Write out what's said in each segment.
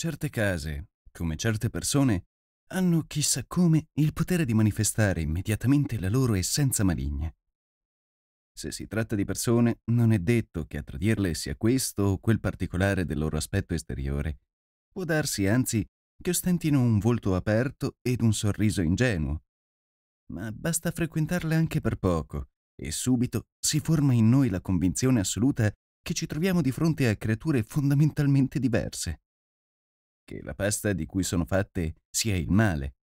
Certe case, come certe persone, hanno chissà come il potere di manifestare immediatamente la loro essenza maligna. Se si tratta di persone, non è detto che a tradirle sia questo o quel particolare del loro aspetto esteriore. Può darsi, anzi, che ostentino un volto aperto ed un sorriso ingenuo. Ma basta frequentarle anche per poco, e subito si forma in noi la convinzione assoluta che ci troviamo di fronte a creature fondamentalmente diverse che la pasta di cui sono fatte sia il male.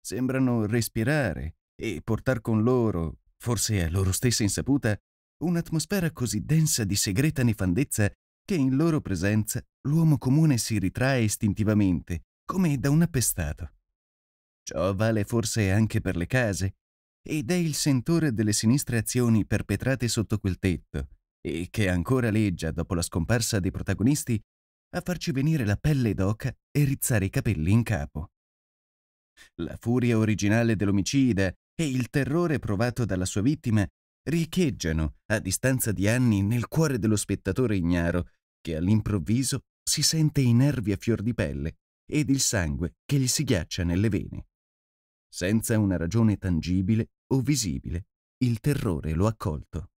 Sembrano respirare e portar con loro, forse a loro stessa insaputa, un'atmosfera così densa di segreta nefandezza che in loro presenza l'uomo comune si ritrae istintivamente, come da un appestato. Ciò vale forse anche per le case, ed è il sentore delle sinistre azioni perpetrate sotto quel tetto, e che ancora leggia dopo la scomparsa dei protagonisti a farci venire la pelle d'oca e rizzare i capelli in capo. La furia originale dell'omicida e il terrore provato dalla sua vittima riecheggiano a distanza di anni nel cuore dello spettatore ignaro che all'improvviso si sente i nervi a fior di pelle ed il sangue che gli si ghiaccia nelle vene. Senza una ragione tangibile o visibile, il terrore lo ha colto.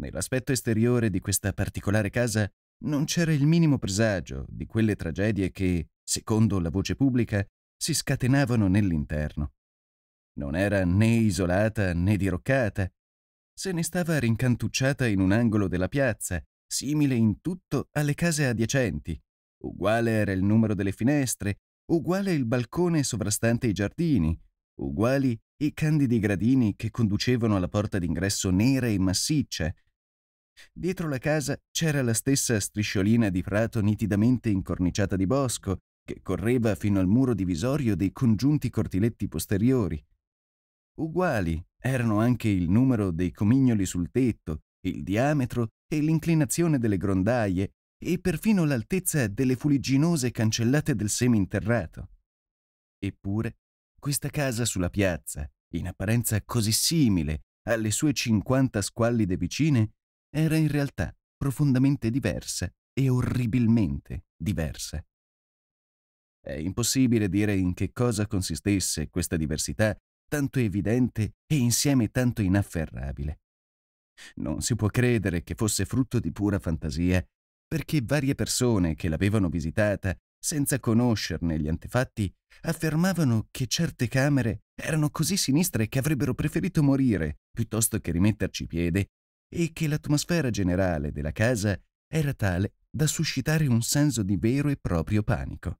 Nell'aspetto esteriore di questa particolare casa non c'era il minimo presagio di quelle tragedie che, secondo la voce pubblica, si scatenavano nell'interno. Non era né isolata né diroccata, se ne stava rincantucciata in un angolo della piazza, simile in tutto alle case adiacenti. Uguale era il numero delle finestre, uguale il balcone sovrastante i giardini, uguali i candidi gradini che conducevano alla porta d'ingresso nera e massiccia, Dietro la casa c'era la stessa strisciolina di prato nitidamente incorniciata di bosco, che correva fino al muro divisorio dei congiunti cortiletti posteriori. Uguali erano anche il numero dei comignoli sul tetto, il diametro e l'inclinazione delle grondaie e perfino l'altezza delle fuligginose cancellate del seminterrato. Eppure, questa casa sulla piazza, in apparenza così simile alle sue cinquanta squallide vicine, era in realtà profondamente diversa e orribilmente diversa. È impossibile dire in che cosa consistesse questa diversità tanto evidente e insieme tanto inafferrabile. Non si può credere che fosse frutto di pura fantasia, perché varie persone che l'avevano visitata, senza conoscerne gli antefatti, affermavano che certe camere erano così sinistre che avrebbero preferito morire piuttosto che rimetterci piede e che l'atmosfera generale della casa era tale da suscitare un senso di vero e proprio panico.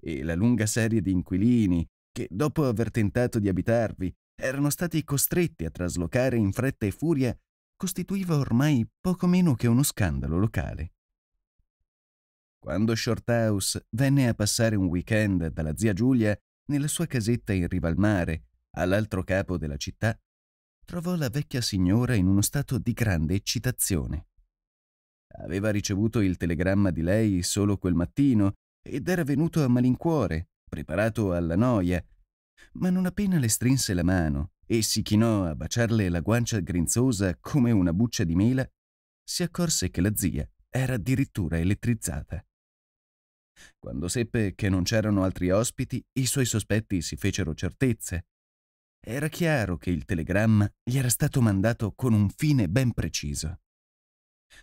E la lunga serie di inquilini che, dopo aver tentato di abitarvi, erano stati costretti a traslocare in fretta e furia, costituiva ormai poco meno che uno scandalo locale. Quando Shorthouse venne a passare un weekend dalla zia Giulia nella sua casetta in riva al mare, all'altro capo della città, trovò la vecchia signora in uno stato di grande eccitazione. Aveva ricevuto il telegramma di lei solo quel mattino ed era venuto a malincuore, preparato alla noia, ma non appena le strinse la mano e si chinò a baciarle la guancia grinzosa come una buccia di mela, si accorse che la zia era addirittura elettrizzata. Quando seppe che non c'erano altri ospiti, i suoi sospetti si fecero certezze era chiaro che il telegramma gli era stato mandato con un fine ben preciso.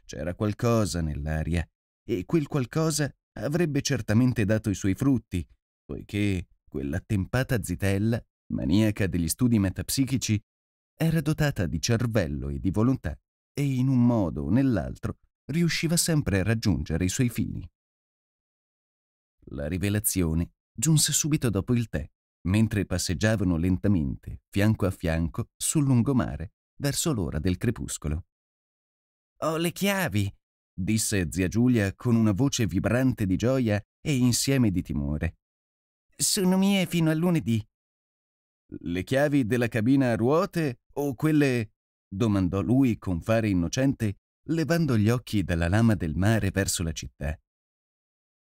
C'era qualcosa nell'aria e quel qualcosa avrebbe certamente dato i suoi frutti, poiché quell'attempata zitella, maniaca degli studi metapsichici, era dotata di cervello e di volontà e in un modo o nell'altro riusciva sempre a raggiungere i suoi fini. La rivelazione giunse subito dopo il tè mentre passeggiavano lentamente, fianco a fianco, sul lungomare, verso l'ora del crepuscolo. Ho le chiavi, disse zia Giulia con una voce vibrante di gioia e insieme di timore. Sono mie fino a lunedì. Le chiavi della cabina a ruote o quelle... domandò lui con fare innocente, levando gli occhi dalla lama del mare verso la città.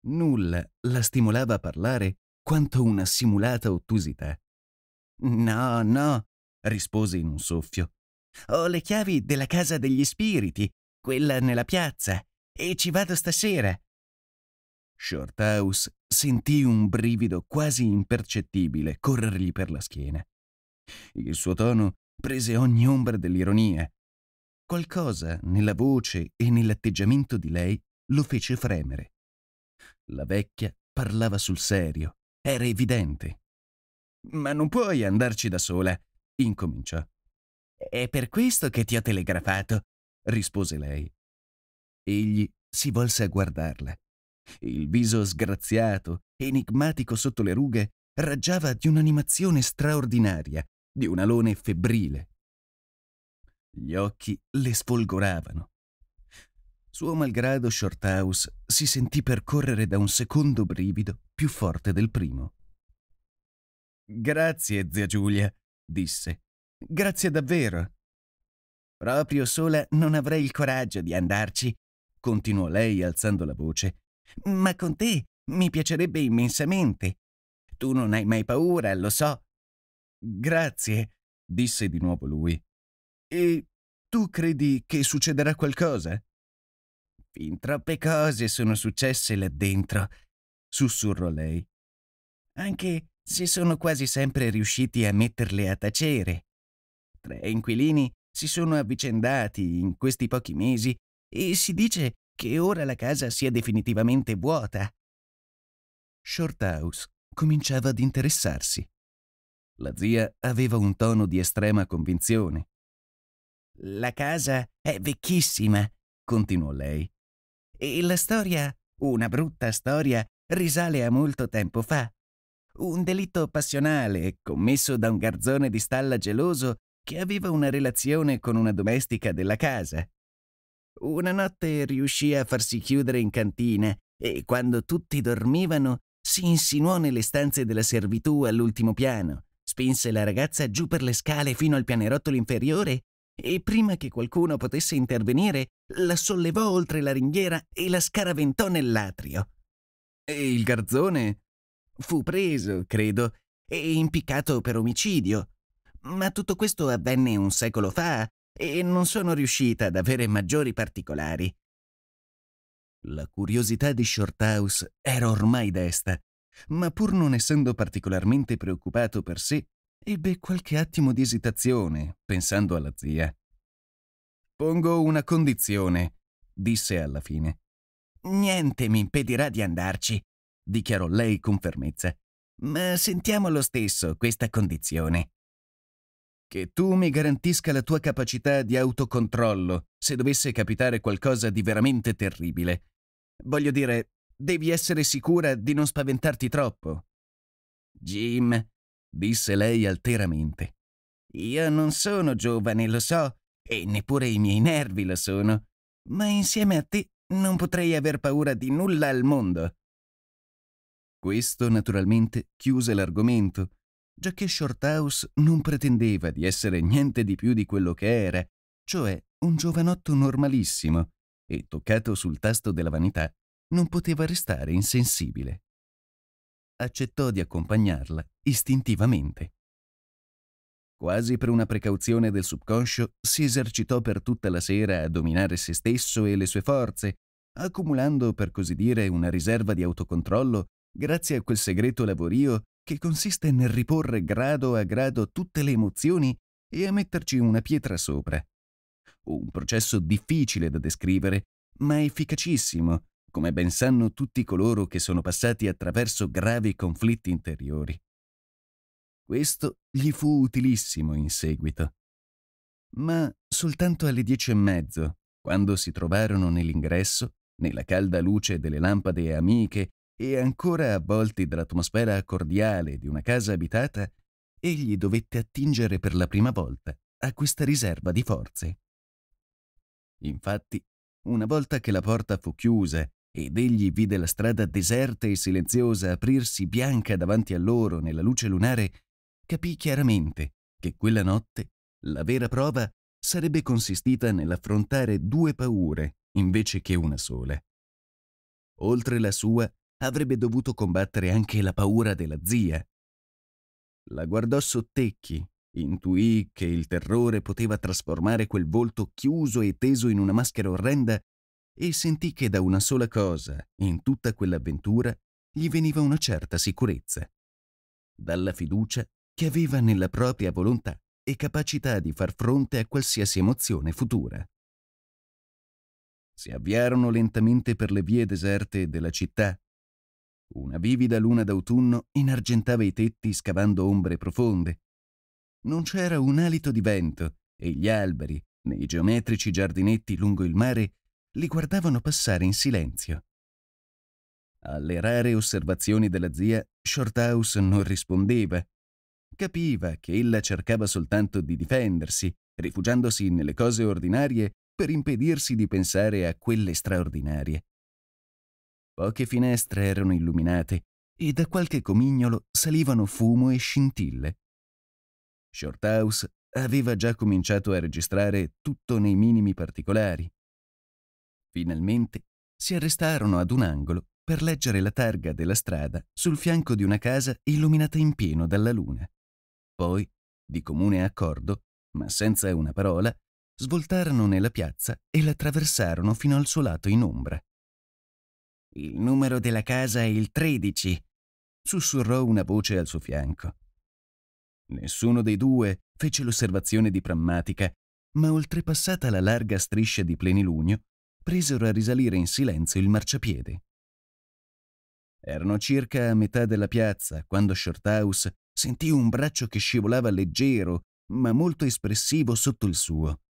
Nulla la stimolava a parlare quanto una simulata ottusità. No, no, rispose in un soffio. Ho le chiavi della casa degli spiriti, quella nella piazza, e ci vado stasera. Shorthouse sentì un brivido quasi impercettibile corrergli per la schiena. Il suo tono prese ogni ombra dell'ironia. Qualcosa nella voce e nell'atteggiamento di lei lo fece fremere. La vecchia parlava sul serio, era evidente. Ma non puoi andarci da sola, incominciò. È per questo che ti ho telegrafato, rispose lei. Egli si volse a guardarla. Il viso sgraziato, enigmatico sotto le rughe, raggiava di un'animazione straordinaria, di un alone febbrile. Gli occhi le sfolgoravano. Suo malgrado Shorthouse si sentì percorrere da un secondo brivido più forte del primo. Grazie, zia Giulia, disse. Grazie davvero. Proprio sola non avrei il coraggio di andarci, continuò lei alzando la voce. Ma con te mi piacerebbe immensamente. Tu non hai mai paura, lo so. Grazie, disse di nuovo lui. E tu credi che succederà qualcosa? Fin troppe cose sono successe là dentro, sussurrò lei. Anche se sono quasi sempre riusciti a metterle a tacere. Tre inquilini si sono avvicendati in questi pochi mesi e si dice che ora la casa sia definitivamente vuota. Shorthouse cominciava ad interessarsi. La zia aveva un tono di estrema convinzione. La casa è vecchissima, continuò lei. E la storia, una brutta storia, risale a molto tempo fa. Un delitto passionale commesso da un garzone di stalla geloso che aveva una relazione con una domestica della casa. Una notte riuscì a farsi chiudere in cantina e quando tutti dormivano si insinuò nelle stanze della servitù all'ultimo piano, spinse la ragazza giù per le scale fino al pianerottolo inferiore e prima che qualcuno potesse intervenire la sollevò oltre la ringhiera e la scaraventò nell'atrio. E il garzone fu preso, credo, e impiccato per omicidio. Ma tutto questo avvenne un secolo fa e non sono riuscita ad avere maggiori particolari. La curiosità di Shorthouse era ormai desta, ma pur non essendo particolarmente preoccupato per sé, Ebbe qualche attimo di esitazione, pensando alla zia. Pongo una condizione, disse alla fine. Niente mi impedirà di andarci, dichiarò lei con fermezza. Ma sentiamo lo stesso questa condizione. Che tu mi garantisca la tua capacità di autocontrollo se dovesse capitare qualcosa di veramente terribile. Voglio dire, devi essere sicura di non spaventarti troppo. Jim, disse lei alteramente. Io non sono giovane, lo so, e neppure i miei nervi lo sono, ma insieme a te non potrei aver paura di nulla al mondo. Questo naturalmente chiuse l'argomento, giacché Shorthouse non pretendeva di essere niente di più di quello che era, cioè un giovanotto normalissimo, e toccato sul tasto della vanità, non poteva restare insensibile accettò di accompagnarla istintivamente. Quasi per una precauzione del subconscio, si esercitò per tutta la sera a dominare se stesso e le sue forze, accumulando per così dire una riserva di autocontrollo grazie a quel segreto lavorio che consiste nel riporre grado a grado tutte le emozioni e a metterci una pietra sopra. Un processo difficile da descrivere, ma efficacissimo, come ben sanno tutti coloro che sono passati attraverso gravi conflitti interiori. Questo gli fu utilissimo in seguito. Ma soltanto alle dieci e mezzo, quando si trovarono nell'ingresso, nella calda luce delle lampade amiche e ancora avvolti dall'atmosfera cordiale di una casa abitata, egli dovette attingere per la prima volta a questa riserva di forze. Infatti, una volta che la porta fu chiusa ed egli vide la strada deserta e silenziosa aprirsi bianca davanti a loro nella luce lunare, capì chiaramente che quella notte la vera prova sarebbe consistita nell'affrontare due paure invece che una sola. Oltre la sua, avrebbe dovuto combattere anche la paura della zia. La guardò sottecchi, intuì che il terrore poteva trasformare quel volto chiuso e teso in una maschera orrenda e sentì che da una sola cosa, in tutta quell'avventura, gli veniva una certa sicurezza. Dalla fiducia che aveva nella propria volontà e capacità di far fronte a qualsiasi emozione futura. Si avviarono lentamente per le vie deserte della città. Una vivida luna d'autunno inargentava i tetti scavando ombre profonde. Non c'era un alito di vento e gli alberi, nei geometrici giardinetti lungo il mare, li guardavano passare in silenzio. Alle rare osservazioni della zia, Shorthouse non rispondeva. Capiva che ella cercava soltanto di difendersi, rifugiandosi nelle cose ordinarie per impedirsi di pensare a quelle straordinarie. Poche finestre erano illuminate e da qualche comignolo salivano fumo e scintille. Shorthouse aveva già cominciato a registrare tutto nei minimi particolari, Finalmente si arrestarono ad un angolo per leggere la targa della strada sul fianco di una casa illuminata in pieno dalla luna. Poi, di comune accordo, ma senza una parola, svoltarono nella piazza e la attraversarono fino al suo lato in ombra. Il numero della casa è il 13, sussurrò una voce al suo fianco. Nessuno dei due fece l'osservazione di prammatica, ma oltrepassata la larga striscia di plenilunio, presero a risalire in silenzio il marciapiede. Erano circa a metà della piazza quando Shorthouse sentì un braccio che scivolava leggero, ma molto espressivo sotto il suo.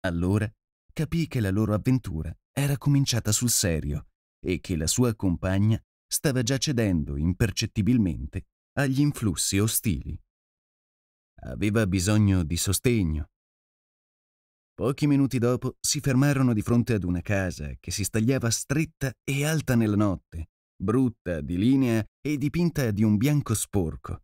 Allora capì che la loro avventura era cominciata sul serio e che la sua compagna stava già cedendo impercettibilmente agli influssi ostili. Aveva bisogno di sostegno Pochi minuti dopo si fermarono di fronte ad una casa che si stagliava stretta e alta nella notte, brutta di linea e dipinta di un bianco sporco.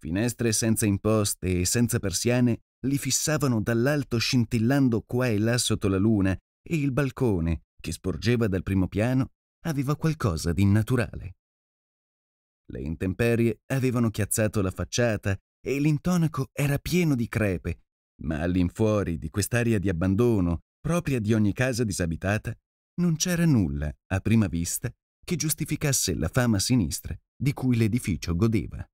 Finestre senza imposte e senza persiane li fissavano dall'alto scintillando qua e là sotto la luna e il balcone, che sporgeva dal primo piano, aveva qualcosa di innaturale. Le intemperie avevano chiazzato la facciata e l'intonaco era pieno di crepe, ma all'infuori di quest'area di abbandono, propria di ogni casa disabitata, non c'era nulla, a prima vista, che giustificasse la fama sinistra di cui l'edificio godeva.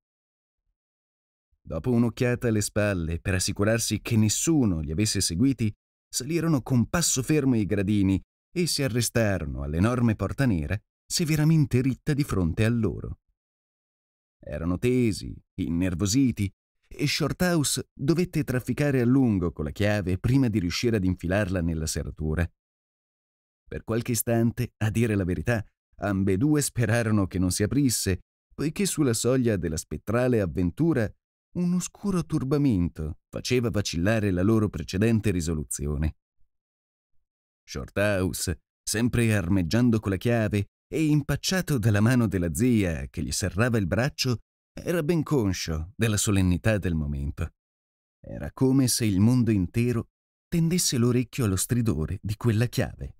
Dopo un'occhiata alle spalle per assicurarsi che nessuno li avesse seguiti, salirono con passo fermo i gradini e si arrestarono all'enorme porta nera severamente ritta di fronte a loro. Erano tesi, innervositi e Shorthouse dovette trafficare a lungo con la chiave prima di riuscire ad infilarla nella serratura. Per qualche istante, a dire la verità, ambedue sperarono che non si aprisse, poiché sulla soglia della spettrale avventura un oscuro turbamento faceva vacillare la loro precedente risoluzione. Shorthouse, sempre armeggiando con la chiave e impacciato dalla mano della zia che gli serrava il braccio, era ben conscio della solennità del momento. Era come se il mondo intero tendesse l'orecchio allo stridore di quella chiave.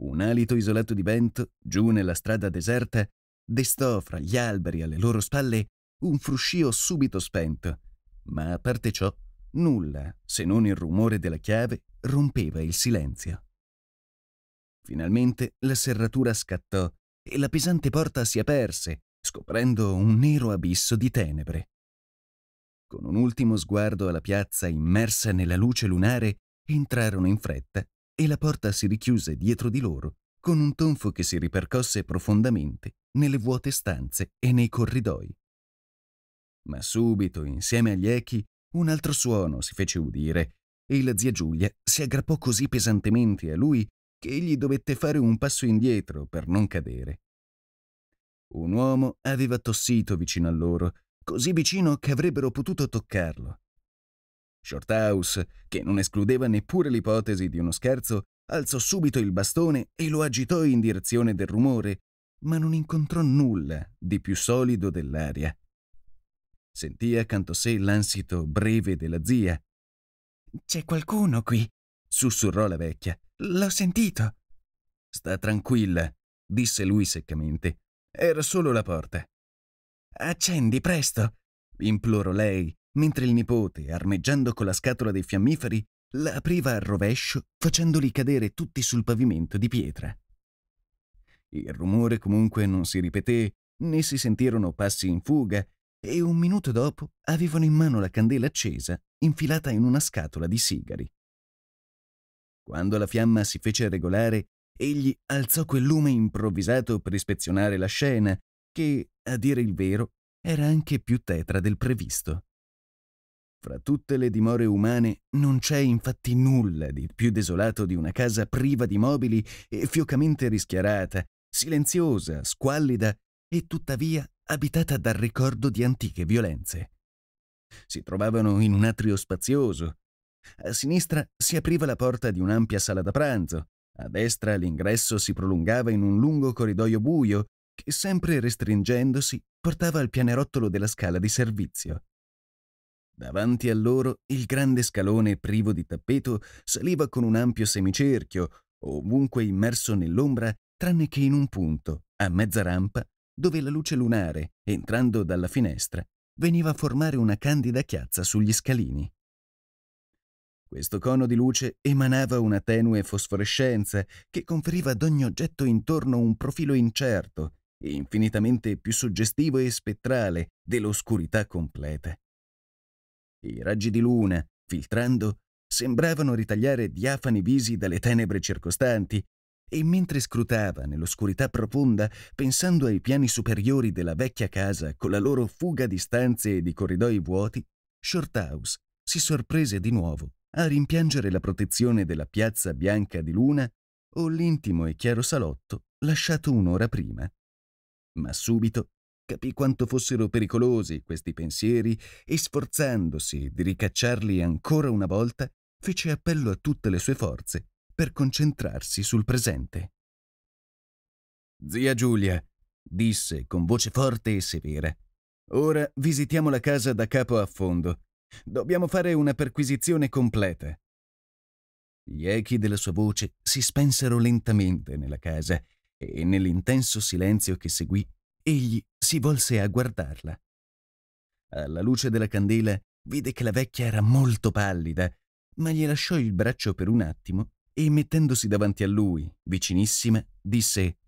Un alito isolato di vento, giù nella strada deserta, destò fra gli alberi alle loro spalle un fruscio subito spento, ma a parte ciò, nulla, se non il rumore della chiave, rompeva il silenzio. Finalmente la serratura scattò e la pesante porta si aperse, scoprendo un nero abisso di tenebre. Con un ultimo sguardo alla piazza immersa nella luce lunare, entrarono in fretta e la porta si richiuse dietro di loro con un tonfo che si ripercosse profondamente nelle vuote stanze e nei corridoi. Ma subito, insieme agli echi, un altro suono si fece udire e la zia Giulia si aggrappò così pesantemente a lui che egli dovette fare un passo indietro per non cadere. Un uomo aveva tossito vicino a loro, così vicino che avrebbero potuto toccarlo. Shorthouse, che non escludeva neppure l'ipotesi di uno scherzo, alzò subito il bastone e lo agitò in direzione del rumore, ma non incontrò nulla di più solido dell'aria. Sentì accanto a sé l'ansito breve della zia. C'è qualcuno qui, sussurrò la vecchia. L'ho sentito. Sta tranquilla, disse lui seccamente. Era solo la porta. Accendi presto, implorò lei, mentre il nipote, armeggiando con la scatola dei fiammiferi, la apriva al rovescio, facendoli cadere tutti sul pavimento di pietra. Il rumore comunque non si ripeté, né si sentirono passi in fuga, e un minuto dopo avevano in mano la candela accesa, infilata in una scatola di sigari. Quando la fiamma si fece regolare, egli alzò quel lume improvvisato per ispezionare la scena, che, a dire il vero, era anche più tetra del previsto. Fra tutte le dimore umane non c'è infatti nulla di più desolato di una casa priva di mobili e fiocamente rischiarata, silenziosa, squallida e tuttavia abitata dal ricordo di antiche violenze. Si trovavano in un atrio spazioso. A sinistra si apriva la porta di un'ampia sala da pranzo, a destra l'ingresso si prolungava in un lungo corridoio buio che, sempre restringendosi, portava al pianerottolo della scala di servizio. Davanti a loro il grande scalone privo di tappeto saliva con un ampio semicerchio, ovunque immerso nell'ombra, tranne che in un punto, a mezza rampa, dove la luce lunare, entrando dalla finestra, veniva a formare una candida chiazza sugli scalini. Questo cono di luce emanava una tenue fosforescenza che conferiva ad ogni oggetto intorno un profilo incerto e infinitamente più suggestivo e spettrale dell'oscurità completa. I raggi di luna, filtrando, sembravano ritagliare diafani visi dalle tenebre circostanti e mentre scrutava nell'oscurità profonda, pensando ai piani superiori della vecchia casa con la loro fuga di stanze e di corridoi vuoti, Shorthouse si sorprese di nuovo a rimpiangere la protezione della piazza bianca di luna o l'intimo e chiaro salotto lasciato un'ora prima. Ma subito capì quanto fossero pericolosi questi pensieri e sforzandosi di ricacciarli ancora una volta, fece appello a tutte le sue forze per concentrarsi sul presente. Zia Giulia, disse con voce forte e severa, ora visitiamo la casa da capo a fondo Dobbiamo fare una perquisizione completa. Gli echi della sua voce si spensero lentamente nella casa e nell'intenso silenzio che seguì egli si volse a guardarla. Alla luce della candela vide che la vecchia era molto pallida, ma gli lasciò il braccio per un attimo e mettendosi davanti a lui, vicinissima, disse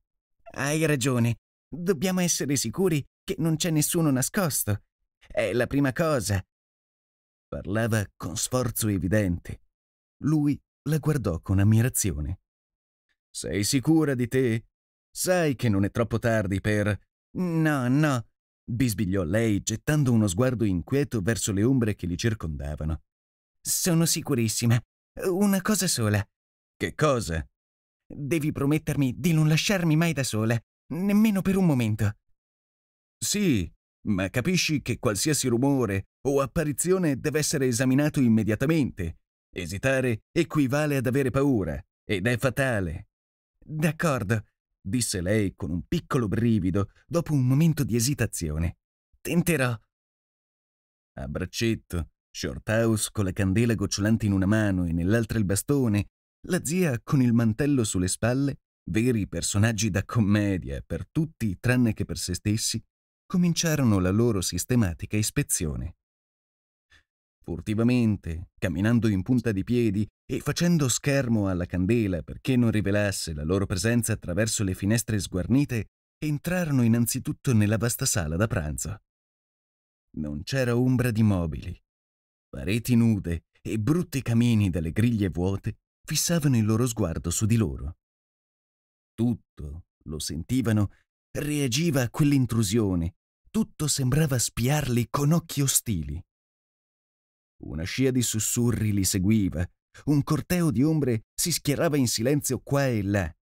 Hai ragione, dobbiamo essere sicuri che non c'è nessuno nascosto. È la prima cosa, Parlava con sforzo evidente. Lui la guardò con ammirazione. Sei sicura di te? Sai che non è troppo tardi per... No, no, bisbigliò lei gettando uno sguardo inquieto verso le ombre che li circondavano. Sono sicurissima. Una cosa sola. Che cosa? Devi promettermi di non lasciarmi mai da sola, nemmeno per un momento. Sì, ma capisci che qualsiasi rumore o apparizione deve essere esaminato immediatamente. Esitare equivale ad avere paura, ed è fatale. D'accordo, disse lei con un piccolo brivido dopo un momento di esitazione. Tenterò. A braccetto, Shorthouse con la candela gocciolante in una mano e nell'altra il bastone, la zia con il mantello sulle spalle, veri personaggi da commedia per tutti tranne che per se stessi, cominciarono la loro sistematica ispezione. Furtivamente, camminando in punta di piedi e facendo schermo alla candela perché non rivelasse la loro presenza attraverso le finestre sguarnite, entrarono innanzitutto nella vasta sala da pranzo. Non c'era ombra di mobili. Pareti nude e brutti camini dalle griglie vuote fissavano il loro sguardo su di loro. Tutto, lo sentivano, reagiva a quell'intrusione. Tutto sembrava spiarli con occhi ostili. Una scia di sussurri li seguiva, un corteo di ombre si schierava in silenzio qua e là.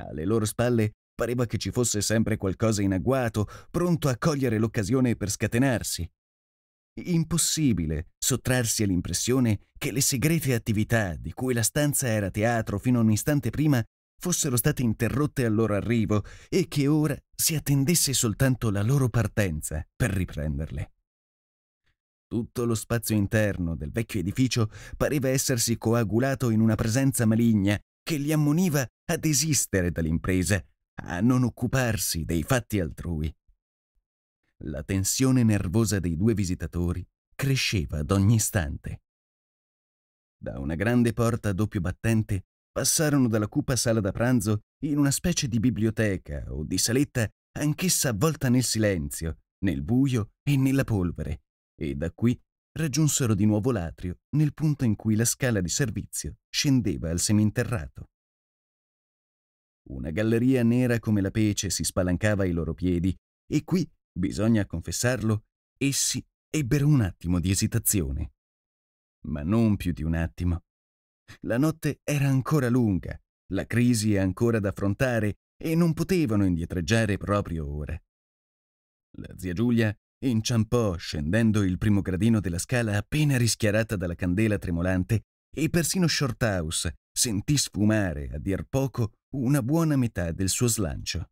Alle loro spalle pareva che ci fosse sempre qualcosa in agguato, pronto a cogliere l'occasione per scatenarsi. Impossibile sottrarsi all'impressione che le segrete attività di cui la stanza era teatro fino a un istante prima fossero state interrotte al loro arrivo e che ora si attendesse soltanto la loro partenza per riprenderle. Tutto lo spazio interno del vecchio edificio pareva essersi coagulato in una presenza maligna che li ammoniva a desistere dall'impresa, a non occuparsi dei fatti altrui. La tensione nervosa dei due visitatori cresceva ad ogni istante. Da una grande porta a doppio battente passarono dalla cupa sala da pranzo in una specie di biblioteca o di saletta anch'essa avvolta nel silenzio, nel buio e nella polvere, e da qui raggiunsero di nuovo l'atrio nel punto in cui la scala di servizio scendeva al seminterrato. Una galleria nera come la pece si spalancava ai loro piedi e qui, bisogna confessarlo, essi ebbero un attimo di esitazione. Ma non più di un attimo, la notte era ancora lunga, la crisi ancora da affrontare e non potevano indietreggiare proprio ora. La zia Giulia inciampò scendendo il primo gradino della scala appena rischiarata dalla candela tremolante e persino Shorthouse sentì sfumare, a dir poco, una buona metà del suo slancio.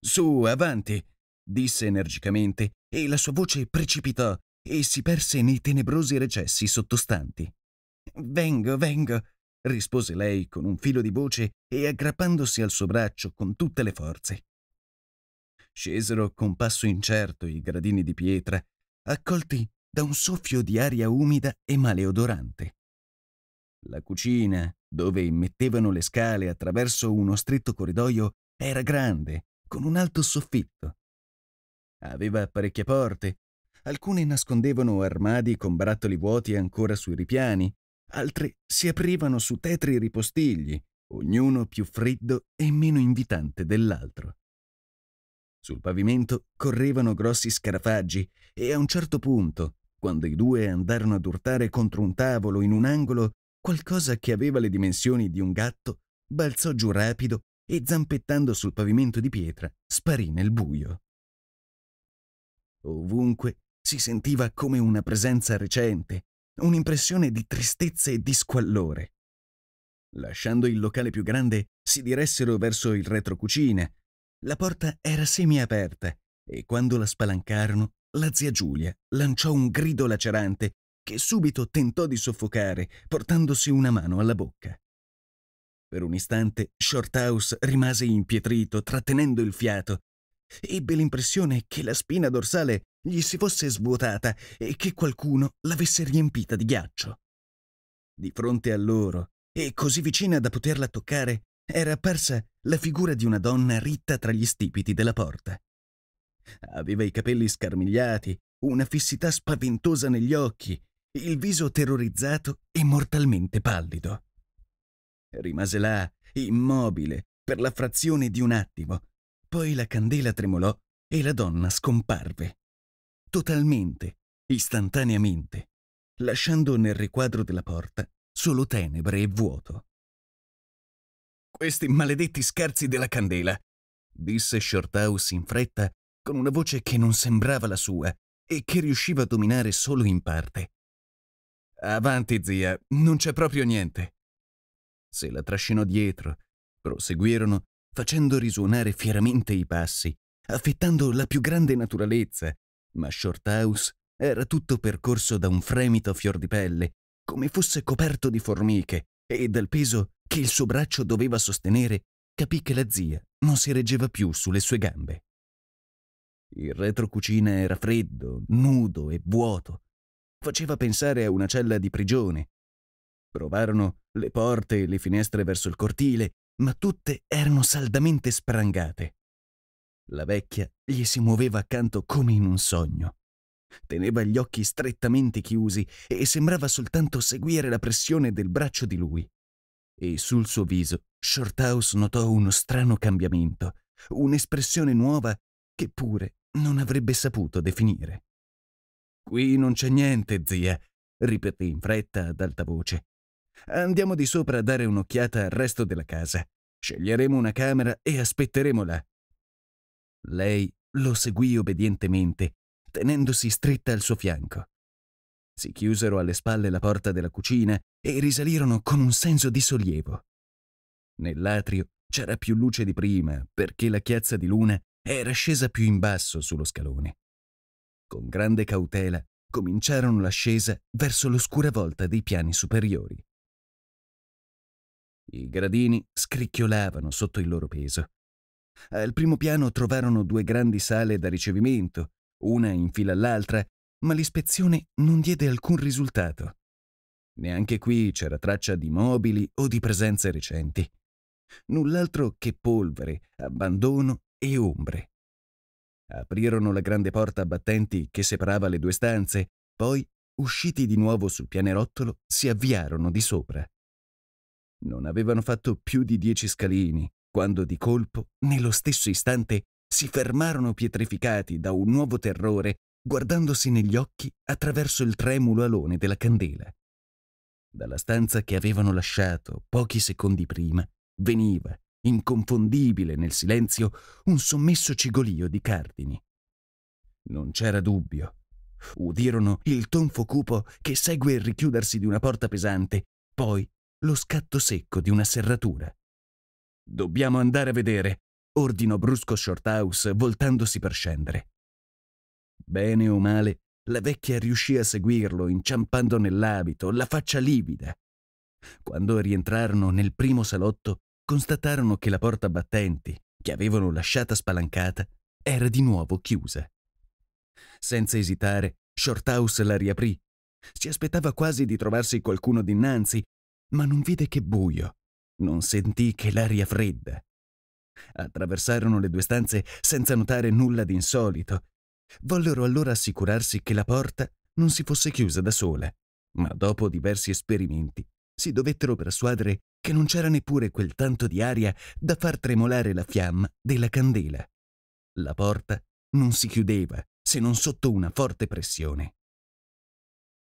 Su, avanti! disse energicamente e la sua voce precipitò e si perse nei tenebrosi recessi sottostanti. Vengo, vengo, rispose lei con un filo di voce e aggrappandosi al suo braccio con tutte le forze. Scesero con passo incerto i gradini di pietra, accolti da un soffio di aria umida e maleodorante. La cucina, dove immettevano le scale attraverso uno stretto corridoio, era grande, con un alto soffitto. Aveva parecchie porte, alcune nascondevano armadi con barattoli vuoti ancora sui ripiani, altre si aprivano su tetri ripostigli, ognuno più freddo e meno invitante dell'altro. Sul pavimento correvano grossi scarafaggi e a un certo punto, quando i due andarono ad urtare contro un tavolo in un angolo, qualcosa che aveva le dimensioni di un gatto balzò giù rapido e zampettando sul pavimento di pietra sparì nel buio. Ovunque si sentiva come una presenza recente, un'impressione di tristezza e di squallore. Lasciando il locale più grande, si diressero verso il retrocucina. La porta era semiaperta e quando la spalancarono, la zia Giulia lanciò un grido lacerante che subito tentò di soffocare, portandosi una mano alla bocca. Per un istante Shorthouse rimase impietrito, trattenendo il fiato. Ebbe l'impressione che la spina dorsale gli si fosse svuotata e che qualcuno l'avesse riempita di ghiaccio. Di fronte a loro, e così vicina da poterla toccare, era apparsa la figura di una donna ritta tra gli stipiti della porta. Aveva i capelli scarmigliati, una fissità spaventosa negli occhi, il viso terrorizzato e mortalmente pallido. Rimase là, immobile, per la frazione di un attimo, poi la candela tremolò e la donna scomparve totalmente, istantaneamente, lasciando nel riquadro della porta solo tenebre e vuoto. Questi maledetti scherzi della candela, disse Shorthouse in fretta con una voce che non sembrava la sua e che riusciva a dominare solo in parte. Avanti, zia, non c'è proprio niente. Se la trascinò dietro, proseguirono facendo risuonare fieramente i passi, affettando la più grande naturalezza, ma Shorthouse era tutto percorso da un fremito a fior di pelle, come fosse coperto di formiche, e dal peso che il suo braccio doveva sostenere capì che la zia non si reggeva più sulle sue gambe. Il retrocucina era freddo, nudo e vuoto. Faceva pensare a una cella di prigione. Provarono le porte e le finestre verso il cortile, ma tutte erano saldamente sprangate. La vecchia gli si muoveva accanto come in un sogno. Teneva gli occhi strettamente chiusi e sembrava soltanto seguire la pressione del braccio di lui. E sul suo viso Shorthouse notò uno strano cambiamento, un'espressione nuova che pure non avrebbe saputo definire. Qui non c'è niente, zia, ripeté in fretta ad alta voce. Andiamo di sopra a dare un'occhiata al resto della casa. Sceglieremo una camera e aspetteremo là. Lei lo seguì obbedientemente, tenendosi stretta al suo fianco. Si chiusero alle spalle la porta della cucina e risalirono con un senso di sollievo. Nell'atrio c'era più luce di prima perché la chiazza di luna era scesa più in basso sullo scalone. Con grande cautela cominciarono l'ascesa verso l'oscura volta dei piani superiori. I gradini scricchiolavano sotto il loro peso al primo piano trovarono due grandi sale da ricevimento, una in fila all'altra, ma l'ispezione non diede alcun risultato. Neanche qui c'era traccia di mobili o di presenze recenti. Null'altro che polvere, abbandono e ombre. Aprirono la grande porta a battenti che separava le due stanze, poi, usciti di nuovo sul pianerottolo, si avviarono di sopra. Non avevano fatto più di dieci scalini quando di colpo, nello stesso istante, si fermarono pietrificati da un nuovo terrore, guardandosi negli occhi attraverso il tremulo alone della candela. Dalla stanza che avevano lasciato pochi secondi prima veniva, inconfondibile nel silenzio, un sommesso cigolio di cardini. Non c'era dubbio. Udirono il tonfo cupo che segue il richiudersi di una porta pesante, poi lo scatto secco di una serratura. Dobbiamo andare a vedere, ordinò brusco Shorthouse voltandosi per scendere. Bene o male, la vecchia riuscì a seguirlo, inciampando nell'abito, la faccia livida. Quando rientrarono nel primo salotto, constatarono che la porta battenti, che avevano lasciata spalancata, era di nuovo chiusa. Senza esitare, Shorthouse la riaprì. Si aspettava quasi di trovarsi qualcuno dinanzi, ma non vide che buio non sentì che l'aria fredda. Attraversarono le due stanze senza notare nulla d'insolito. Vollero allora assicurarsi che la porta non si fosse chiusa da sola, ma dopo diversi esperimenti si dovettero persuadere che non c'era neppure quel tanto di aria da far tremolare la fiamma della candela. La porta non si chiudeva se non sotto una forte pressione.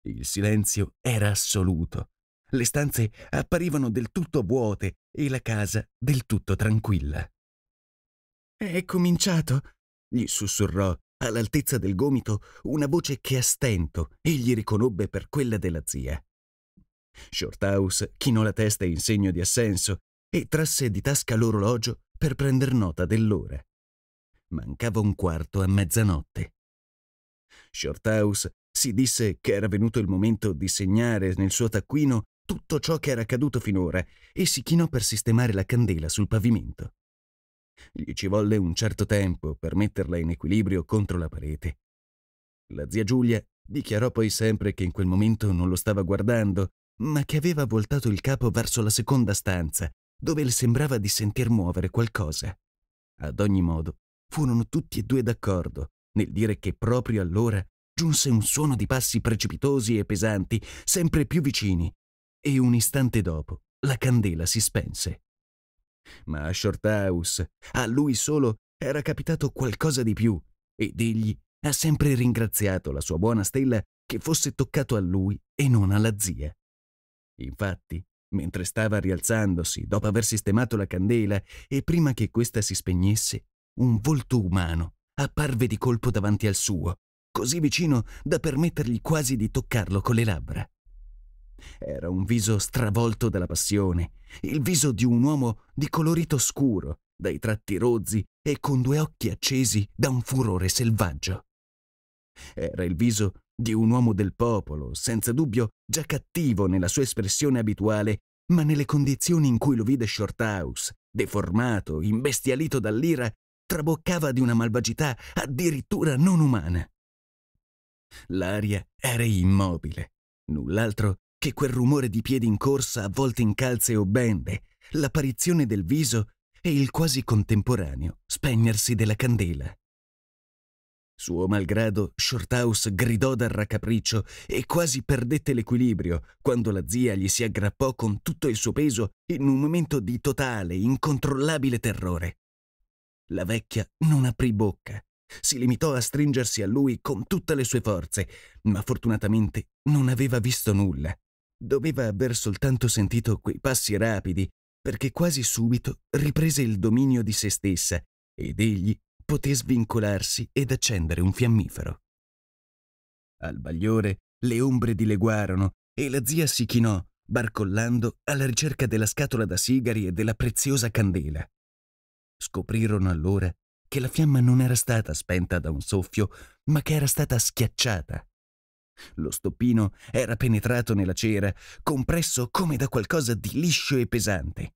Il silenzio era assoluto le stanze apparivano del tutto vuote e la casa del tutto tranquilla. È cominciato, gli sussurrò all'altezza del gomito una voce che a stento egli riconobbe per quella della zia. Shorthouse chinò la testa in segno di assenso e trasse di tasca l'orologio per prender nota dell'ora. Mancava un quarto a mezzanotte. Shorthouse si disse che era venuto il momento di segnare nel suo taccuino tutto ciò che era accaduto finora e si chinò per sistemare la candela sul pavimento. Gli ci volle un certo tempo per metterla in equilibrio contro la parete. La zia Giulia dichiarò poi sempre che in quel momento non lo stava guardando, ma che aveva voltato il capo verso la seconda stanza, dove le sembrava di sentir muovere qualcosa. Ad ogni modo, furono tutti e due d'accordo nel dire che proprio allora giunse un suono di passi precipitosi e pesanti, sempre più vicini, e un istante dopo la candela si spense. Ma a Shorthouse, a lui solo, era capitato qualcosa di più ed egli ha sempre ringraziato la sua buona stella che fosse toccato a lui e non alla zia. Infatti, mentre stava rialzandosi dopo aver sistemato la candela e prima che questa si spegnesse, un volto umano apparve di colpo davanti al suo, così vicino da permettergli quasi di toccarlo con le labbra. Era un viso stravolto dalla passione, il viso di un uomo di colorito scuro, dai tratti rozzi e con due occhi accesi da un furore selvaggio. Era il viso di un uomo del popolo, senza dubbio già cattivo nella sua espressione abituale, ma nelle condizioni in cui lo vide Shorthouse, deformato, imbestialito dall'ira, traboccava di una malvagità addirittura non umana. L'aria era immobile, null'altro che quel rumore di piedi in corsa avvolti in calze o bende, l'apparizione del viso e il quasi contemporaneo spegnersi della candela. Suo malgrado, Shorthouse gridò dal raccapriccio e quasi perdette l'equilibrio quando la zia gli si aggrappò con tutto il suo peso in un momento di totale, incontrollabile terrore. La vecchia non aprì bocca, si limitò a stringersi a lui con tutte le sue forze, ma fortunatamente non aveva visto nulla. Doveva aver soltanto sentito quei passi rapidi, perché quasi subito riprese il dominio di se stessa ed egli poté svincolarsi ed accendere un fiammifero. Al bagliore le ombre dileguarono e la zia si chinò, barcollando alla ricerca della scatola da sigari e della preziosa candela. Scoprirono allora che la fiamma non era stata spenta da un soffio, ma che era stata schiacciata lo stoppino era penetrato nella cera, compresso come da qualcosa di liscio e pesante.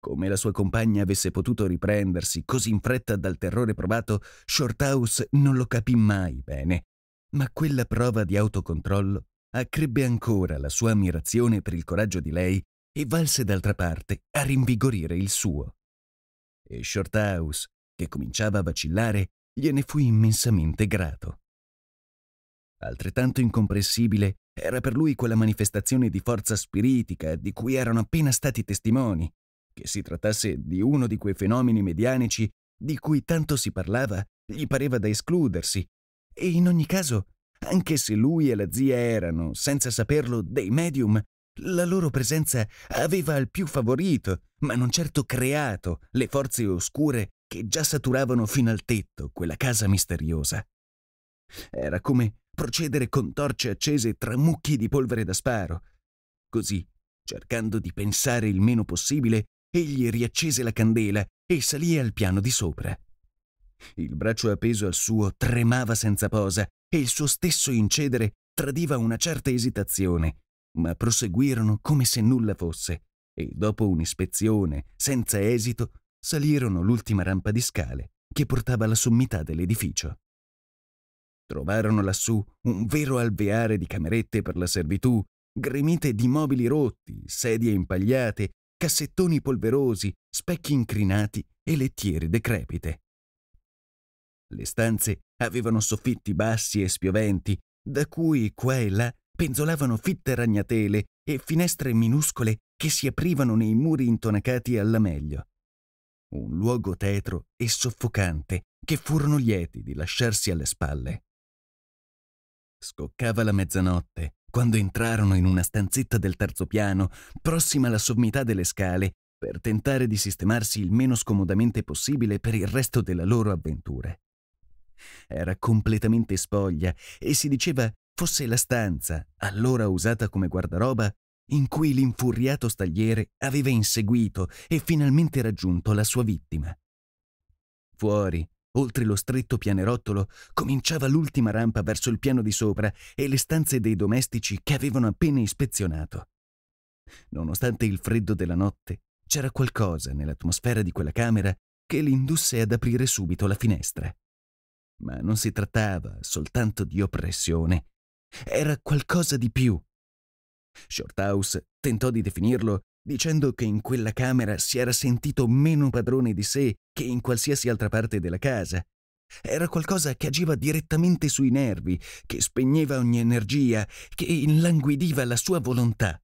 Come la sua compagna avesse potuto riprendersi così in fretta dal terrore provato, Shorthouse non lo capì mai bene, ma quella prova di autocontrollo accrebbe ancora la sua ammirazione per il coraggio di lei e valse d'altra parte a rinvigorire il suo. E Shorthouse, che cominciava a vacillare, gliene fu immensamente grato. Altrettanto incomprensibile era per lui quella manifestazione di forza spiritica di cui erano appena stati testimoni, che si trattasse di uno di quei fenomeni medianici di cui tanto si parlava, gli pareva da escludersi, e in ogni caso, anche se lui e la zia erano, senza saperlo, dei medium, la loro presenza aveva al più favorito, ma non certo creato, le forze oscure che già saturavano fino al tetto quella casa misteriosa. Era come procedere con torce accese tra mucchi di polvere da sparo. Così, cercando di pensare il meno possibile, egli riaccese la candela e salì al piano di sopra. Il braccio appeso al suo tremava senza posa e il suo stesso incedere tradiva una certa esitazione, ma proseguirono come se nulla fosse e dopo un'ispezione senza esito salirono l'ultima rampa di scale che portava alla sommità dell'edificio. Trovarono lassù un vero alveare di camerette per la servitù, gremite di mobili rotti, sedie impagliate, cassettoni polverosi, specchi incrinati e lettiere decrepite. Le stanze avevano soffitti bassi e spioventi, da cui qua e là penzolavano fitte ragnatele e finestre minuscole che si aprivano nei muri intonacati alla meglio. Un luogo tetro e soffocante che furono lieti di lasciarsi alle spalle. Scoccava la mezzanotte, quando entrarono in una stanzetta del terzo piano, prossima alla sommità delle scale, per tentare di sistemarsi il meno scomodamente possibile per il resto della loro avventura. Era completamente spoglia e si diceva fosse la stanza, allora usata come guardaroba, in cui l'infuriato stagliere aveva inseguito e finalmente raggiunto la sua vittima. Fuori, Oltre lo stretto pianerottolo cominciava l'ultima rampa verso il piano di sopra e le stanze dei domestici che avevano appena ispezionato. Nonostante il freddo della notte, c'era qualcosa nell'atmosfera di quella camera che li indusse ad aprire subito la finestra. Ma non si trattava soltanto di oppressione, era qualcosa di più. Shorthouse tentò di definirlo dicendo che in quella camera si era sentito meno padrone di sé che in qualsiasi altra parte della casa. Era qualcosa che agiva direttamente sui nervi, che spegneva ogni energia, che inlanguidiva la sua volontà.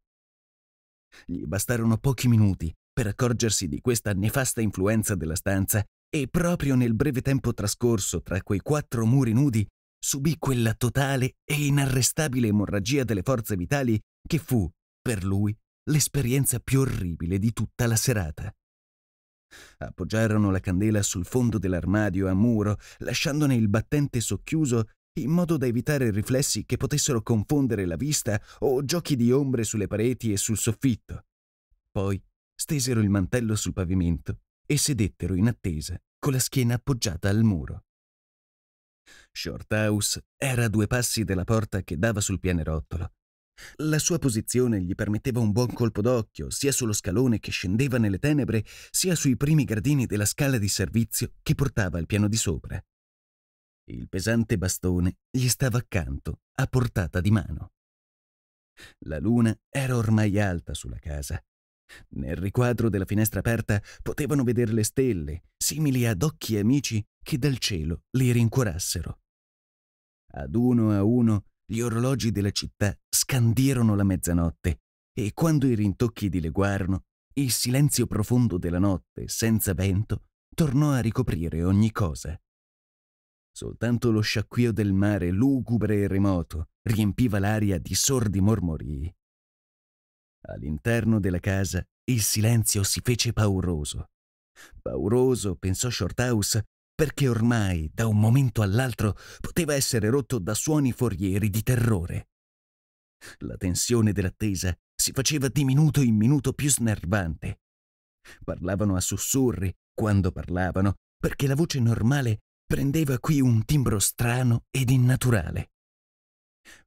Gli bastarono pochi minuti per accorgersi di questa nefasta influenza della stanza e proprio nel breve tempo trascorso tra quei quattro muri nudi subì quella totale e inarrestabile emorragia delle forze vitali che fu, per lui, l'esperienza più orribile di tutta la serata. Appoggiarono la candela sul fondo dell'armadio a muro, lasciandone il battente socchiuso in modo da evitare riflessi che potessero confondere la vista o giochi di ombre sulle pareti e sul soffitto. Poi stesero il mantello sul pavimento e sedettero in attesa, con la schiena appoggiata al muro. Shorthouse era a due passi della porta che dava sul pianerottolo la sua posizione gli permetteva un buon colpo d'occhio sia sullo scalone che scendeva nelle tenebre, sia sui primi gradini della scala di servizio che portava al piano di sopra. Il pesante bastone gli stava accanto, a portata di mano. La luna era ormai alta sulla casa. Nel riquadro della finestra aperta potevano vedere le stelle, simili ad occhi amici che dal cielo li rincuorassero. Ad uno a uno gli orologi della città scandirono la mezzanotte e quando i rintocchi dileguarono, il silenzio profondo della notte, senza vento, tornò a ricoprire ogni cosa. Soltanto lo sciacquio del mare lugubre e remoto riempiva l'aria di sordi mormorii. All'interno della casa il silenzio si fece pauroso. Pauroso, pensò Shorthouse, perché ormai, da un momento all'altro, poteva essere rotto da suoni forieri di terrore. La tensione dell'attesa si faceva di minuto in minuto più snervante. Parlavano a sussurri, quando parlavano, perché la voce normale prendeva qui un timbro strano ed innaturale.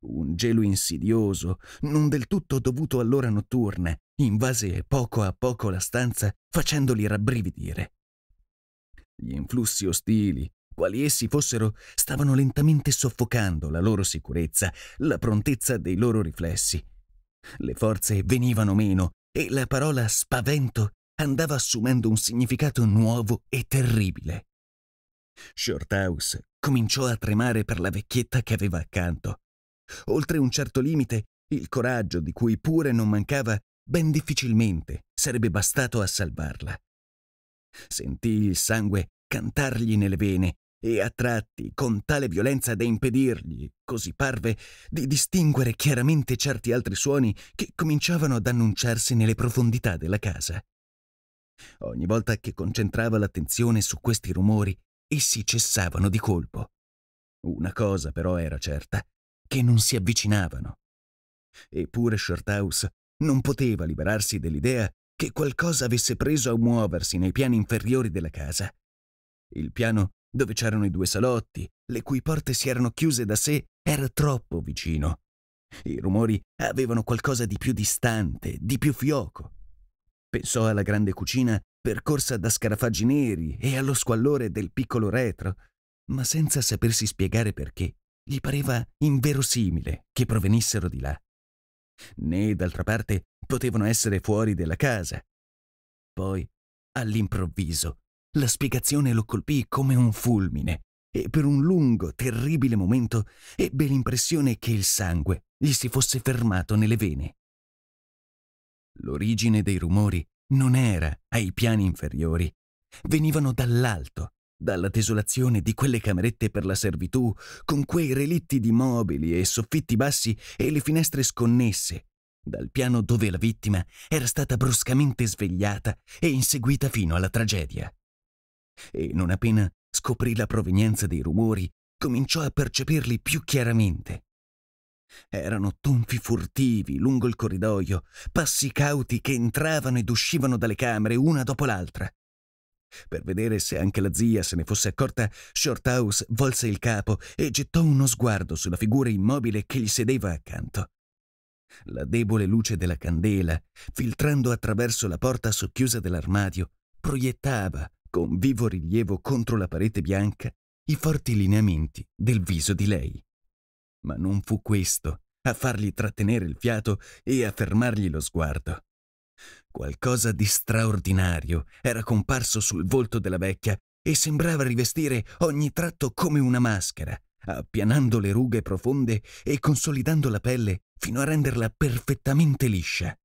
Un gelo insidioso, non del tutto dovuto all'ora notturna, invase poco a poco la stanza facendoli rabbrividire. Gli influssi ostili, quali essi fossero, stavano lentamente soffocando la loro sicurezza, la prontezza dei loro riflessi. Le forze venivano meno e la parola spavento andava assumendo un significato nuovo e terribile. Shorthouse cominciò a tremare per la vecchietta che aveva accanto. Oltre un certo limite, il coraggio di cui pure non mancava ben difficilmente sarebbe bastato a salvarla. Sentì il sangue cantargli nelle vene e a tratti con tale violenza da impedirgli, così parve, di distinguere chiaramente certi altri suoni che cominciavano ad annunciarsi nelle profondità della casa. Ogni volta che concentrava l'attenzione su questi rumori, essi cessavano di colpo. Una cosa però era certa, che non si avvicinavano. Eppure Shorthouse non poteva liberarsi dell'idea che qualcosa avesse preso a muoversi nei piani inferiori della casa. Il piano dove c'erano i due salotti, le cui porte si erano chiuse da sé, era troppo vicino. I rumori avevano qualcosa di più distante, di più fioco. Pensò alla grande cucina percorsa da scarafaggi neri e allo squallore del piccolo retro, ma senza sapersi spiegare perché, gli pareva inverosimile che provenissero di là né, d'altra parte, potevano essere fuori della casa. Poi, all'improvviso, la spiegazione lo colpì come un fulmine e per un lungo, terribile momento ebbe l'impressione che il sangue gli si fosse fermato nelle vene. L'origine dei rumori non era ai piani inferiori, venivano dall'alto, dalla desolazione di quelle camerette per la servitù, con quei relitti di mobili e soffitti bassi e le finestre sconnesse, dal piano dove la vittima era stata bruscamente svegliata e inseguita fino alla tragedia. E non appena scoprì la provenienza dei rumori, cominciò a percepirli più chiaramente. Erano tonfi furtivi lungo il corridoio, passi cauti che entravano ed uscivano dalle camere una dopo l'altra, per vedere se anche la zia se ne fosse accorta, Shorthouse volse il capo e gettò uno sguardo sulla figura immobile che gli sedeva accanto. La debole luce della candela, filtrando attraverso la porta socchiusa dell'armadio, proiettava, con vivo rilievo contro la parete bianca, i forti lineamenti del viso di lei. Ma non fu questo a fargli trattenere il fiato e a fermargli lo sguardo. Qualcosa di straordinario era comparso sul volto della vecchia e sembrava rivestire ogni tratto come una maschera, appianando le rughe profonde e consolidando la pelle fino a renderla perfettamente liscia.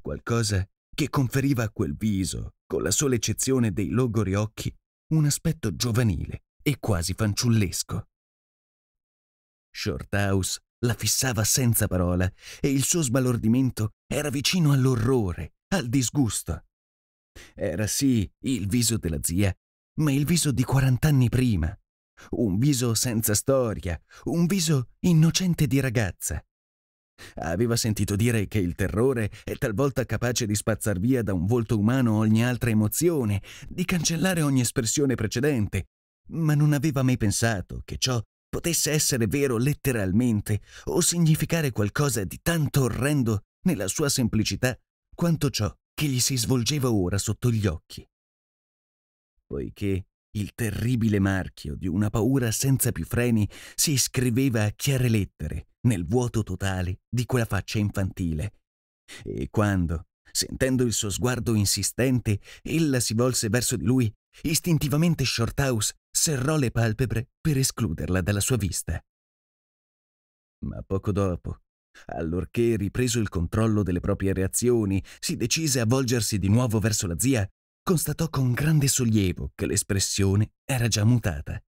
Qualcosa che conferiva a quel viso, con la sola eccezione dei logori occhi, un aspetto giovanile e quasi fanciullesco. Shorthouse la fissava senza parola e il suo sbalordimento era vicino all'orrore, al disgusto. Era sì il viso della zia, ma il viso di quarant'anni prima. Un viso senza storia, un viso innocente di ragazza. Aveva sentito dire che il terrore è talvolta capace di spazzar via da un volto umano ogni altra emozione, di cancellare ogni espressione precedente, ma non aveva mai pensato che ciò potesse essere vero letteralmente o significare qualcosa di tanto orrendo nella sua semplicità quanto ciò che gli si svolgeva ora sotto gli occhi. Poiché il terribile marchio di una paura senza più freni si scriveva a chiare lettere nel vuoto totale di quella faccia infantile. E quando, sentendo il suo sguardo insistente, ella si volse verso di lui, istintivamente Shorthouse serrò le palpebre per escluderla dalla sua vista. Ma poco dopo, allorché ripreso il controllo delle proprie reazioni, si decise a volgersi di nuovo verso la zia, constatò con grande sollievo che l'espressione era già mutata.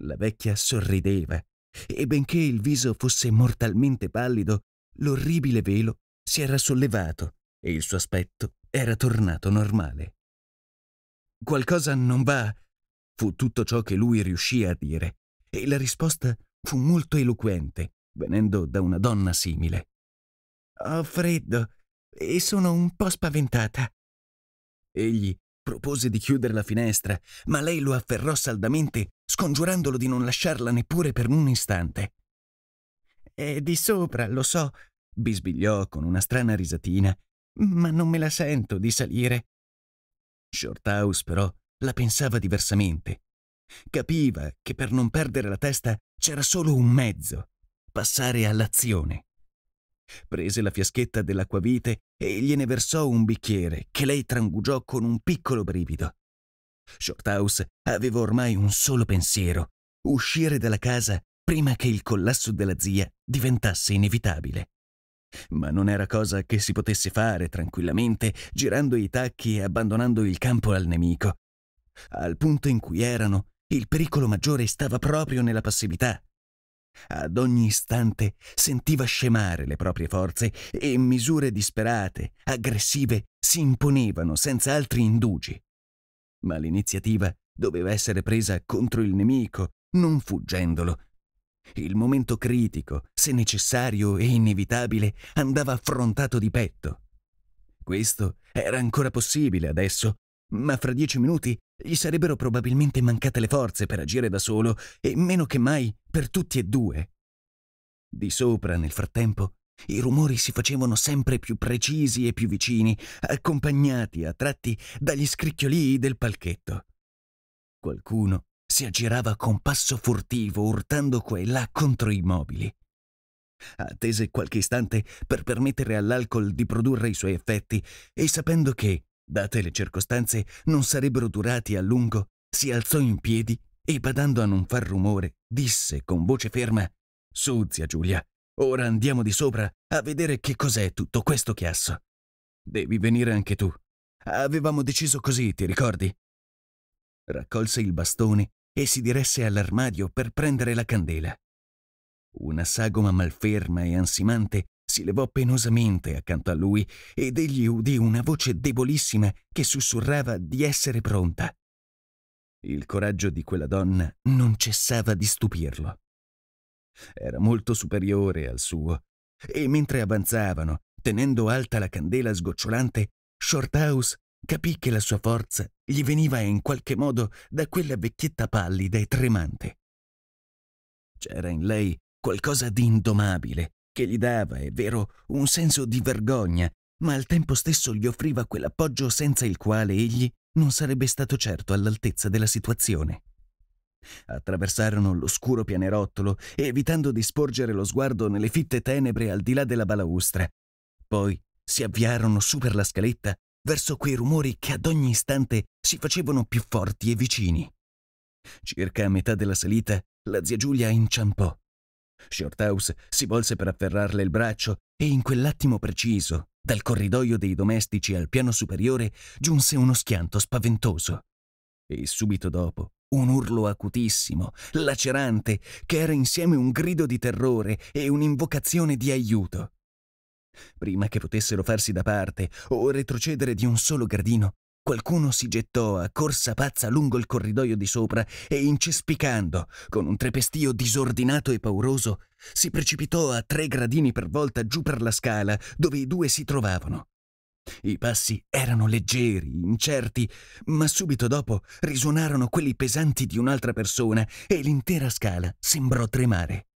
La vecchia sorrideva e benché il viso fosse mortalmente pallido, l'orribile velo si era sollevato e il suo aspetto era tornato normale. Qualcosa non va, Fu tutto ciò che lui riuscì a dire, e la risposta fu molto eloquente, venendo da una donna simile. Ho freddo e sono un po' spaventata. Egli propose di chiudere la finestra, ma lei lo afferrò saldamente, scongiurandolo di non lasciarla neppure per un istante. È di sopra, lo so, bisbigliò con una strana risatina, ma non me la sento di salire. Shorthouse però la pensava diversamente. Capiva che per non perdere la testa c'era solo un mezzo, passare all'azione. Prese la fiaschetta dell'acquavite e gliene versò un bicchiere che lei trangugiò con un piccolo brivido. Shorthouse aveva ormai un solo pensiero, uscire dalla casa prima che il collasso della zia diventasse inevitabile. Ma non era cosa che si potesse fare tranquillamente girando i tacchi e abbandonando il campo al nemico, al punto in cui erano, il pericolo maggiore stava proprio nella passività. Ad ogni istante sentiva scemare le proprie forze e misure disperate, aggressive, si imponevano senza altri indugi. Ma l'iniziativa doveva essere presa contro il nemico, non fuggendolo. Il momento critico, se necessario e inevitabile, andava affrontato di petto. Questo era ancora possibile adesso, ma fra dieci minuti gli sarebbero probabilmente mancate le forze per agire da solo e meno che mai per tutti e due. Di sopra, nel frattempo, i rumori si facevano sempre più precisi e più vicini, accompagnati a tratti dagli scricchiolii del palchetto. Qualcuno si aggirava con passo furtivo, urtando qua e là contro i mobili. Attese qualche istante per permettere all'alcol di produrre i suoi effetti e sapendo che, Date le circostanze, non sarebbero durati a lungo, si alzò in piedi e, badando a non far rumore, disse con voce ferma: Su, zia Giulia, ora andiamo di sopra a vedere che cos'è tutto questo chiasso. Devi venire anche tu. Avevamo deciso così, ti ricordi? Raccolse il bastone e si diresse all'armadio per prendere la candela. Una sagoma malferma e ansimante si levò penosamente accanto a lui ed egli udì una voce debolissima che sussurrava di essere pronta. Il coraggio di quella donna non cessava di stupirlo. Era molto superiore al suo, e mentre avanzavano, tenendo alta la candela sgocciolante, Shorthouse capì che la sua forza gli veniva in qualche modo da quella vecchietta pallida e tremante. C'era in lei qualcosa di indomabile che gli dava, è vero, un senso di vergogna, ma al tempo stesso gli offriva quell'appoggio senza il quale egli non sarebbe stato certo all'altezza della situazione. Attraversarono l'oscuro pianerottolo, evitando di sporgere lo sguardo nelle fitte tenebre al di là della balaustra. Poi si avviarono su per la scaletta verso quei rumori che ad ogni istante si facevano più forti e vicini. Circa a metà della salita, la zia Giulia inciampò. Shorthouse si volse per afferrarle il braccio e in quell'attimo preciso, dal corridoio dei domestici al piano superiore, giunse uno schianto spaventoso. E subito dopo, un urlo acutissimo, lacerante, che era insieme un grido di terrore e un'invocazione di aiuto. Prima che potessero farsi da parte o retrocedere di un solo gradino, Qualcuno si gettò a corsa pazza lungo il corridoio di sopra e, incespicando, con un trepestio disordinato e pauroso, si precipitò a tre gradini per volta giù per la scala dove i due si trovavano. I passi erano leggeri, incerti, ma subito dopo risuonarono quelli pesanti di un'altra persona e l'intera scala sembrò tremare.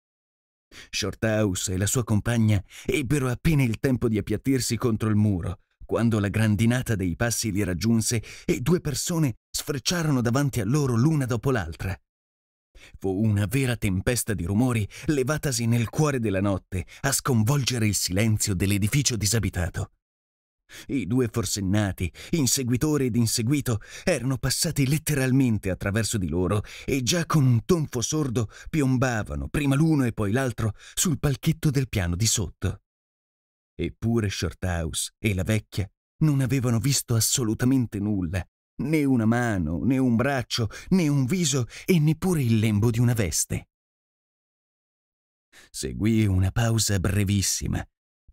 Shorthouse e la sua compagna ebbero appena il tempo di appiattirsi contro il muro, quando la grandinata dei passi li raggiunse e due persone sfrecciarono davanti a loro l'una dopo l'altra. Fu una vera tempesta di rumori levatasi nel cuore della notte a sconvolgere il silenzio dell'edificio disabitato. I due forsennati, inseguitore ed inseguito, erano passati letteralmente attraverso di loro e già con un tonfo sordo piombavano, prima l'uno e poi l'altro, sul palchetto del piano di sotto. Eppure Shorthouse e la vecchia non avevano visto assolutamente nulla, né una mano, né un braccio, né un viso e neppure il lembo di una veste. Seguì una pausa brevissima.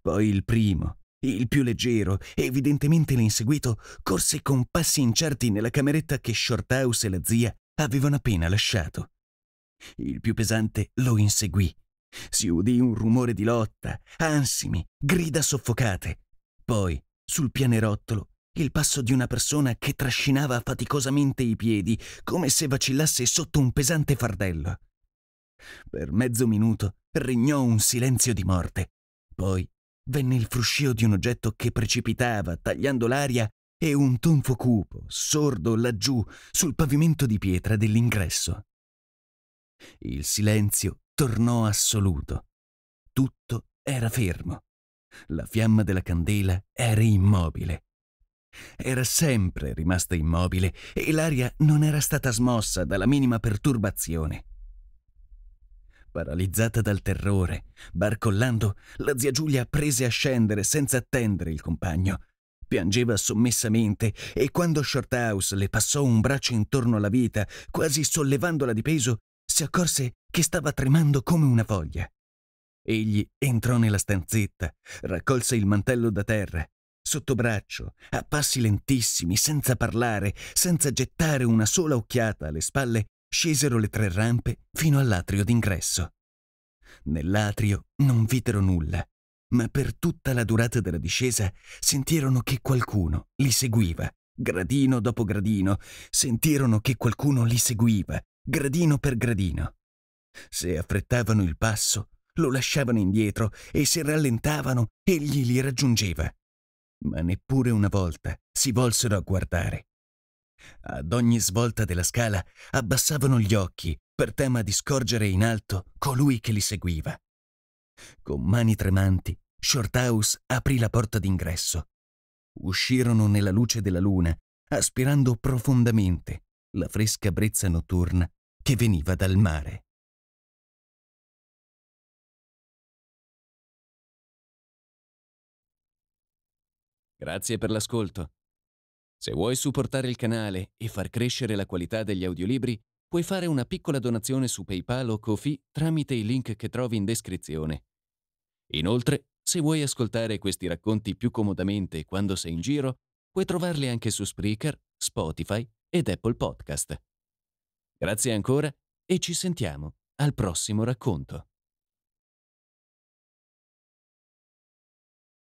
Poi il primo, il più leggero evidentemente l'inseguito, corse con passi incerti nella cameretta che Shorthouse e la zia avevano appena lasciato. Il più pesante lo inseguì si udì un rumore di lotta, ansimi, grida soffocate. Poi, sul pianerottolo, il passo di una persona che trascinava faticosamente i piedi, come se vacillasse sotto un pesante fardello. Per mezzo minuto regnò un silenzio di morte. Poi venne il fruscio di un oggetto che precipitava, tagliando l'aria, e un tonfo cupo, sordo, laggiù, sul pavimento di pietra dell'ingresso. Il silenzio tornò assoluto. Tutto era fermo. La fiamma della candela era immobile. Era sempre rimasta immobile e l'aria non era stata smossa dalla minima perturbazione. Paralizzata dal terrore, barcollando, la zia Giulia prese a scendere senza attendere il compagno. Piangeva sommessamente e quando Shorthouse le passò un braccio intorno alla vita, quasi sollevandola di peso, si accorse che stava tremando come una foglia. Egli entrò nella stanzetta, raccolse il mantello da terra, sotto braccio, a passi lentissimi, senza parlare, senza gettare una sola occhiata alle spalle, scesero le tre rampe fino all'atrio d'ingresso. Nell'atrio non videro nulla, ma per tutta la durata della discesa sentirono che qualcuno li seguiva, gradino dopo gradino, sentirono che qualcuno li seguiva, gradino per gradino. Se affrettavano il passo, lo lasciavano indietro e se rallentavano, egli li raggiungeva. Ma neppure una volta si volsero a guardare. Ad ogni svolta della scala abbassavano gli occhi per tema di scorgere in alto colui che li seguiva. Con mani tremanti, Shorthouse aprì la porta d'ingresso. Uscirono nella luce della luna, aspirando profondamente la fresca brezza notturna che veniva dal mare. Grazie per l'ascolto. Se vuoi supportare il canale e far crescere la qualità degli audiolibri, puoi fare una piccola donazione su PayPal o Kofi tramite i link che trovi in descrizione. Inoltre, se vuoi ascoltare questi racconti più comodamente quando sei in giro, puoi trovarli anche su Spreaker, Spotify ed Apple Podcast. Grazie ancora e ci sentiamo al prossimo racconto.